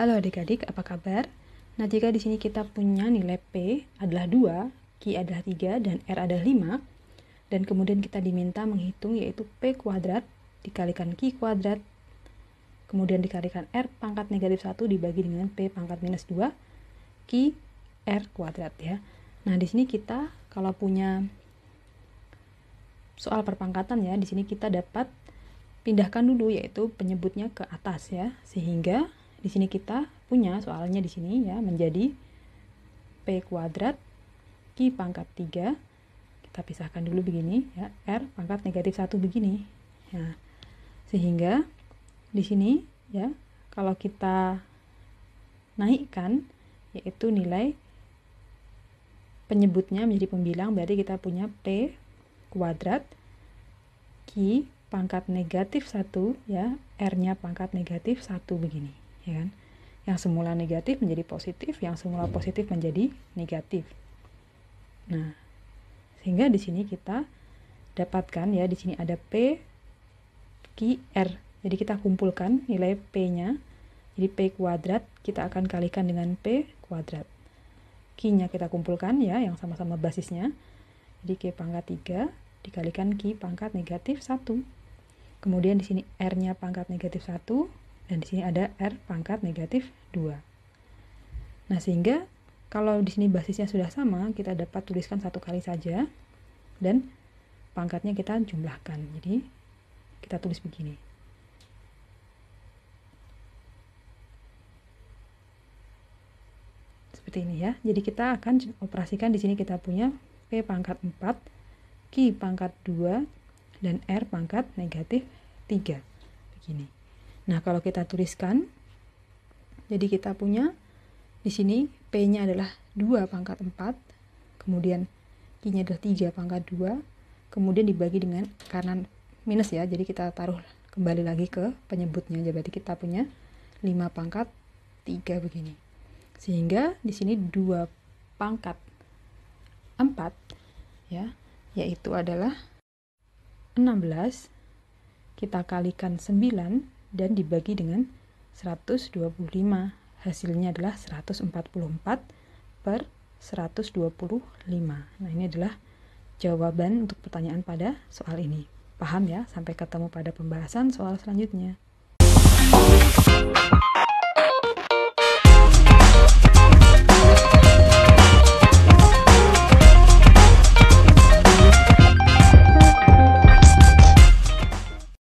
Halo adik-adik, apa kabar? Nah, jika di sini kita punya nilai P adalah 2, Q adalah 3, dan R adalah 5, dan kemudian kita diminta menghitung yaitu P kuadrat dikalikan Q kuadrat, kemudian dikalikan R pangkat negatif 1 dibagi dengan P pangkat minus 2, Q R kuadrat ya. Nah, di sini kita kalau punya soal perpangkatan ya, di sini kita dapat pindahkan dulu yaitu penyebutnya ke atas ya, sehingga di sini kita punya soalnya di sini ya menjadi P kuadrat Q pangkat 3 kita pisahkan dulu begini ya R pangkat negatif satu begini ya sehingga di sini ya kalau kita naikkan yaitu nilai penyebutnya menjadi pembilang berarti kita punya P kuadrat Q pangkat negatif satu ya R nya pangkat negatif satu begini ya kan? Yang semula negatif menjadi positif, yang semula positif menjadi negatif. Nah, sehingga di sini kita dapatkan ya di sini ada P r Jadi kita kumpulkan nilai P-nya. Jadi P kuadrat kita akan kalikan dengan P kuadrat. Q-nya kita kumpulkan ya yang sama-sama basisnya. Jadi Q pangkat 3 dikalikan Q pangkat negatif 1. Kemudian di sini R-nya pangkat negatif 1, dan di sini ada R pangkat negatif 2. Nah, sehingga kalau di sini basisnya sudah sama, kita dapat tuliskan satu kali saja. Dan pangkatnya kita jumlahkan. Jadi, kita tulis begini. Seperti ini ya. Jadi, kita akan operasikan di sini kita punya P pangkat 4, Q pangkat 2, dan R pangkat negatif 3. Begini. Nah, kalau kita tuliskan, jadi kita punya di sini P-nya adalah 2 pangkat 4, kemudian Q-nya adalah 3 pangkat 2, kemudian dibagi dengan kanan minus ya, jadi kita taruh kembali lagi ke penyebutnya, jadi kita punya 5 pangkat 3 begini. Sehingga di sini 2 pangkat 4 ya, yaitu adalah 16 kita kalikan 9 dan dibagi dengan 125. Hasilnya adalah 144 per 125. Nah, ini adalah jawaban untuk pertanyaan pada soal ini. Paham ya? Sampai ketemu pada pembahasan soal selanjutnya.